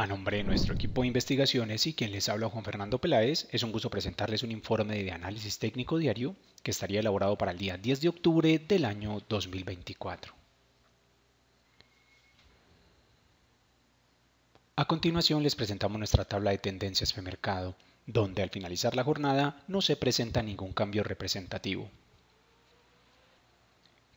A nombre de nuestro equipo de investigaciones y quien les habla Juan Fernando Peláez, es un gusto presentarles un informe de análisis técnico diario que estaría elaborado para el día 10 de octubre del año 2024. A continuación les presentamos nuestra tabla de tendencias de mercado, donde al finalizar la jornada no se presenta ningún cambio representativo.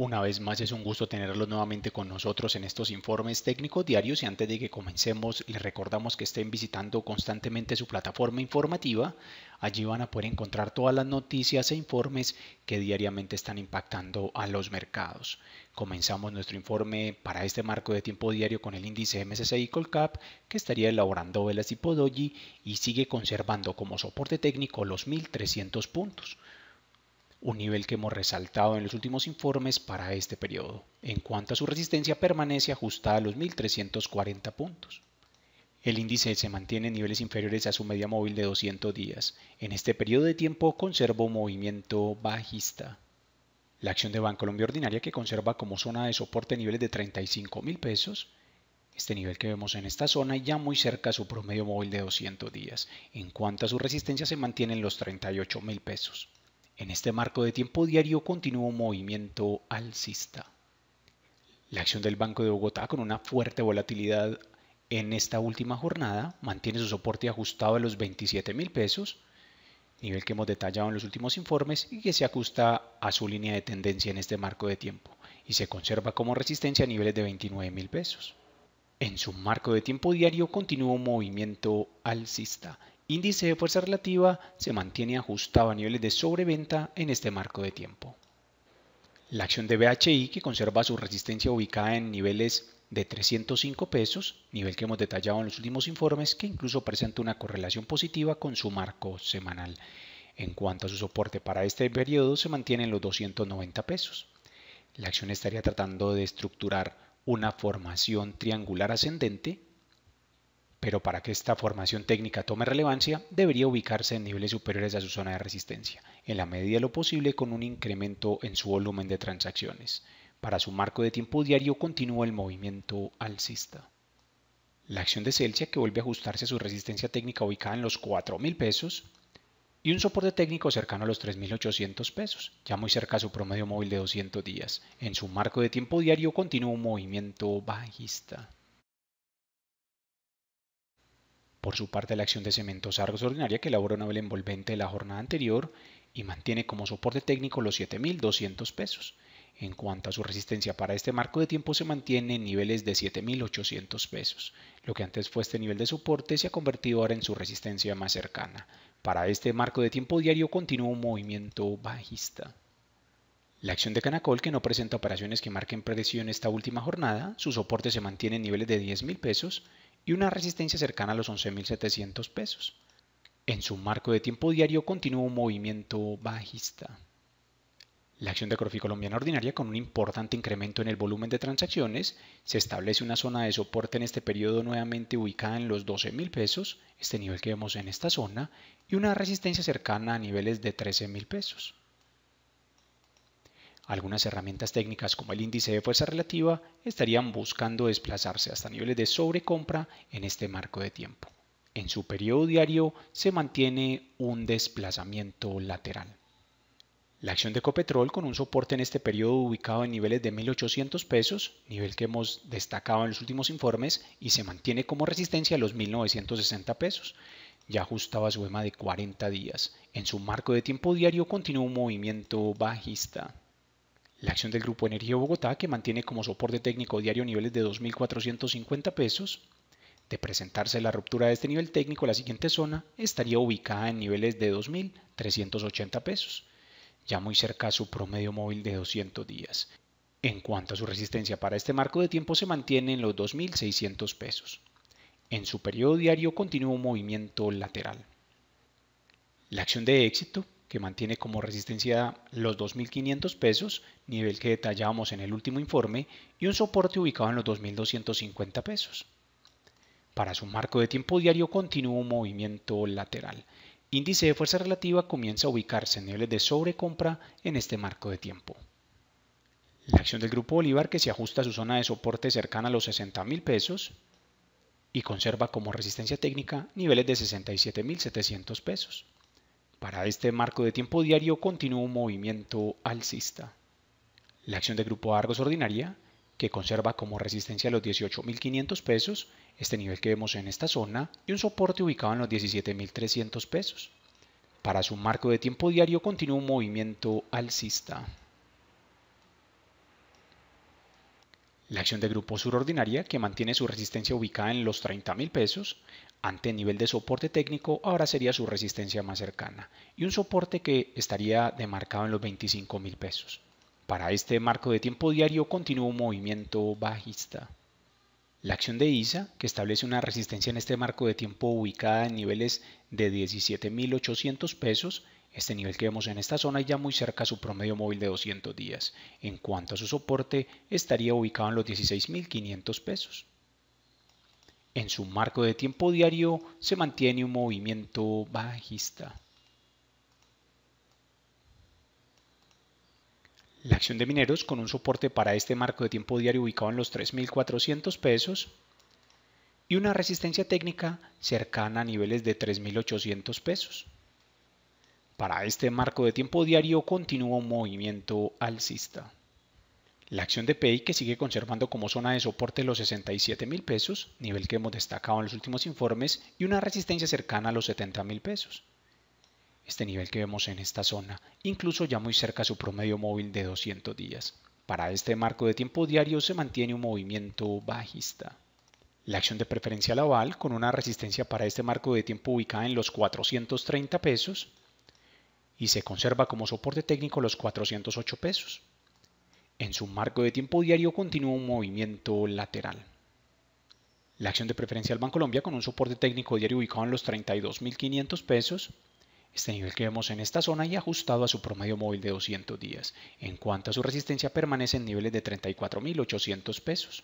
Una vez más es un gusto tenerlos nuevamente con nosotros en estos informes técnicos diarios y antes de que comencemos les recordamos que estén visitando constantemente su plataforma informativa. Allí van a poder encontrar todas las noticias e informes que diariamente están impactando a los mercados. Comenzamos nuestro informe para este marco de tiempo diario con el índice MSCI Colcap que estaría elaborando velas y y sigue conservando como soporte técnico los 1300 puntos un nivel que hemos resaltado en los últimos informes para este periodo, en cuanto a su resistencia permanece ajustada a los 1.340 puntos. El índice se mantiene en niveles inferiores a su media móvil de 200 días. En este periodo de tiempo conserva un movimiento bajista. La acción de Bancolombia Ordinaria que conserva como zona de soporte niveles de 35.000 mil pesos, este nivel que vemos en esta zona ya muy cerca a su promedio móvil de 200 días. En cuanto a su resistencia se mantiene en los 38 mil pesos. En este marco de tiempo diario continúa un movimiento alcista. La acción del Banco de Bogotá con una fuerte volatilidad en esta última jornada mantiene su soporte ajustado a los 27 mil pesos, nivel que hemos detallado en los últimos informes y que se ajusta a su línea de tendencia en este marco de tiempo y se conserva como resistencia a niveles de 29 mil pesos. En su marco de tiempo diario continúa un movimiento alcista índice de fuerza relativa se mantiene ajustado a niveles de sobreventa en este marco de tiempo. La acción de BHI, que conserva su resistencia ubicada en niveles de 305 pesos, nivel que hemos detallado en los últimos informes, que incluso presenta una correlación positiva con su marco semanal. En cuanto a su soporte para este periodo, se mantiene en los 290 pesos. La acción estaría tratando de estructurar una formación triangular ascendente pero para que esta formación técnica tome relevancia, debería ubicarse en niveles superiores a su zona de resistencia, en la medida de lo posible con un incremento en su volumen de transacciones. Para su marco de tiempo diario continúa el movimiento alcista. La acción de Celsius que vuelve a ajustarse a su resistencia técnica ubicada en los 4.000 pesos y un soporte técnico cercano a los 3.800 pesos, ya muy cerca a su promedio móvil de 200 días. En su marco de tiempo diario continúa un movimiento bajista. Por su parte, la acción de cementos Argos Ordinaria que elabora el envolvente de la jornada anterior y mantiene como soporte técnico los 7.200 pesos. En cuanto a su resistencia para este marco de tiempo se mantiene en niveles de 7.800 pesos. Lo que antes fue este nivel de soporte se ha convertido ahora en su resistencia más cercana. Para este marco de tiempo diario continúa un movimiento bajista. La acción de Canacol, que no presenta operaciones que marquen presión esta última jornada, su soporte se mantiene en niveles de 10.000 pesos y una resistencia cercana a los 11.700 pesos. En su marco de tiempo diario continúa un movimiento bajista. La acción de Corfi Colombiana Ordinaria, con un importante incremento en el volumen de transacciones, se establece una zona de soporte en este periodo nuevamente ubicada en los 12,000 pesos, este nivel que vemos en esta zona, y una resistencia cercana a niveles de 13,000 pesos. Algunas herramientas técnicas como el índice de fuerza relativa estarían buscando desplazarse hasta niveles de sobrecompra en este marco de tiempo. En su periodo diario se mantiene un desplazamiento lateral. La acción de Copetrol con un soporte en este periodo ubicado en niveles de 1.800 pesos, nivel que hemos destacado en los últimos informes, y se mantiene como resistencia a los 1.960 pesos. Ya ajustaba su EMA de 40 días. En su marco de tiempo diario continúa un movimiento bajista. La acción del Grupo Energía Bogotá, que mantiene como soporte técnico diario niveles de 2.450 pesos, de presentarse la ruptura de este nivel técnico, la siguiente zona estaría ubicada en niveles de 2.380 pesos, ya muy cerca a su promedio móvil de 200 días. En cuanto a su resistencia para este marco de tiempo se mantiene en los 2.600 pesos. En su periodo diario continúa un movimiento lateral. La acción de éxito que mantiene como resistencia los 2.500 pesos, nivel que detallábamos en el último informe, y un soporte ubicado en los 2.250 pesos. Para su marco de tiempo diario continúa un movimiento lateral. Índice de fuerza relativa comienza a ubicarse en niveles de sobrecompra en este marco de tiempo. La acción del Grupo Bolívar que se ajusta a su zona de soporte cercana a los 60.000 pesos y conserva como resistencia técnica niveles de 67.700 pesos. Para este marco de tiempo diario continúa un movimiento alcista. La acción de Grupo Argos Ordinaria, que conserva como resistencia los 18.500 pesos, este nivel que vemos en esta zona, y un soporte ubicado en los 17.300 pesos. Para su marco de tiempo diario continúa un movimiento alcista. La acción de grupo surordinaria, que mantiene su resistencia ubicada en los 30,000 pesos, ante nivel de soporte técnico ahora sería su resistencia más cercana y un soporte que estaría demarcado en los 25,000 pesos. Para este marco de tiempo diario continúa un movimiento bajista. La acción de ISA, que establece una resistencia en este marco de tiempo ubicada en niveles de 17.800 pesos, este nivel que vemos en esta zona es ya muy cerca a su promedio móvil de 200 días. En cuanto a su soporte, estaría ubicado en los 16.500 pesos. En su marco de tiempo diario se mantiene un movimiento bajista. La acción de mineros con un soporte para este marco de tiempo diario ubicado en los 3.400 pesos y una resistencia técnica cercana a niveles de 3.800 pesos. Para este marco de tiempo diario continúa un movimiento alcista. La acción de PEI, que sigue conservando como zona de soporte los 67 mil pesos, nivel que hemos destacado en los últimos informes, y una resistencia cercana a los 70 mil pesos. Este nivel que vemos en esta zona, incluso ya muy cerca a su promedio móvil de 200 días. Para este marco de tiempo diario se mantiene un movimiento bajista. La acción de preferencia laval con una resistencia para este marco de tiempo ubicada en los 430 pesos, y se conserva como soporte técnico los 408 pesos. En su marco de tiempo diario continúa un movimiento lateral. La acción de preferencia del Colombia con un soporte técnico diario ubicado en los 32.500 pesos, este nivel que vemos en esta zona y ajustado a su promedio móvil de 200 días. En cuanto a su resistencia permanece en niveles de 34.800 pesos.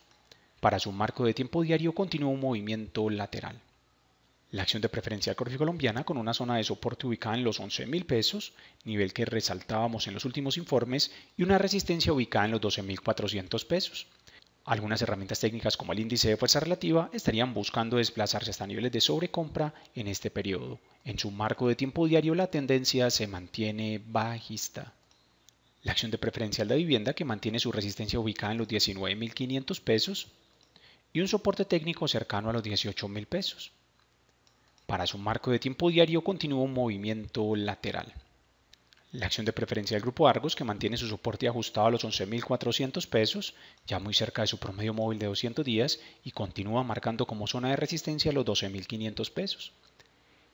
Para su marco de tiempo diario continúa un movimiento lateral. La acción de preferencia colombiana con una zona de soporte ubicada en los 11,000 pesos, nivel que resaltábamos en los últimos informes, y una resistencia ubicada en los 12,400 pesos. Algunas herramientas técnicas como el índice de fuerza relativa estarían buscando desplazarse hasta niveles de sobrecompra en este periodo. En su marco de tiempo diario la tendencia se mantiene bajista. La acción de preferencial de vivienda que mantiene su resistencia ubicada en los 19.500 pesos y un soporte técnico cercano a los 18.000 pesos. Para su marco de tiempo diario continúa un movimiento lateral. La acción de preferencia del grupo Argos, que mantiene su soporte ajustado a los 11.400 pesos, ya muy cerca de su promedio móvil de 200 días, y continúa marcando como zona de resistencia los 12.500 pesos.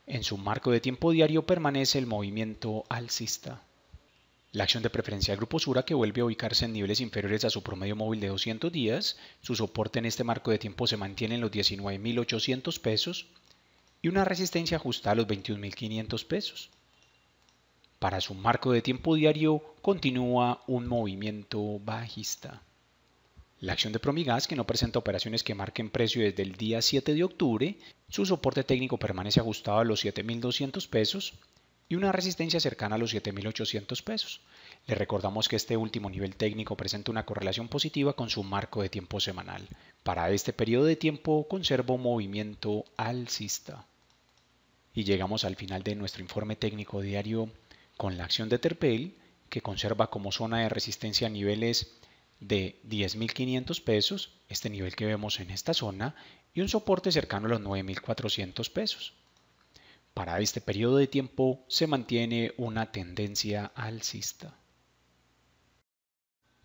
En su marco de tiempo diario permanece el movimiento alcista. La acción de preferencia del grupo Sura, que vuelve a ubicarse en niveles inferiores a su promedio móvil de 200 días, su soporte en este marco de tiempo se mantiene en los 19.800 pesos, y una resistencia ajustada a los 21.500 pesos. Para su marco de tiempo diario continúa un movimiento bajista. La acción de Promigas, que no presenta operaciones que marquen precio desde el día 7 de octubre, su soporte técnico permanece ajustado a los 7.200 pesos y una resistencia cercana a los 7.800 pesos. Le recordamos que este último nivel técnico presenta una correlación positiva con su marco de tiempo semanal. Para este periodo de tiempo conservo movimiento alcista. Y llegamos al final de nuestro informe técnico diario con la acción de Terpel, que conserva como zona de resistencia niveles de 10.500 pesos, este nivel que vemos en esta zona, y un soporte cercano a los 9.400 pesos. Para este periodo de tiempo se mantiene una tendencia alcista.